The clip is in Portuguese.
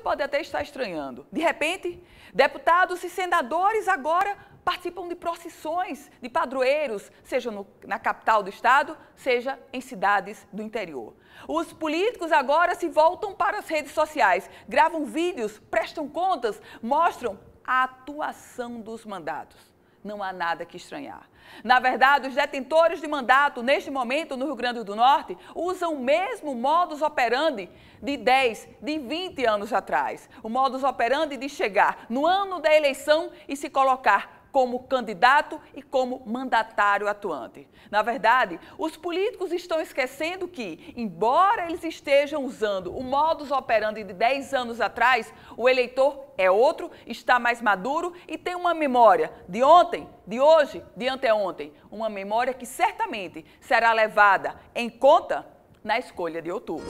você pode até estar estranhando. De repente, deputados e senadores agora participam de procissões de padroeiros, seja no, na capital do estado, seja em cidades do interior. Os políticos agora se voltam para as redes sociais, gravam vídeos, prestam contas, mostram a atuação dos mandados não há nada que estranhar. Na verdade, os detentores de mandato, neste momento, no Rio Grande do Norte, usam o mesmo modus operandi de 10, de 20 anos atrás. O modus operandi de chegar no ano da eleição e se colocar como candidato e como mandatário atuante. Na verdade, os políticos estão esquecendo que, embora eles estejam usando o modus operandi de 10 anos atrás, o eleitor é outro, está mais maduro e tem uma memória de ontem, de hoje, de anteontem. Uma memória que certamente será levada em conta na escolha de outubro.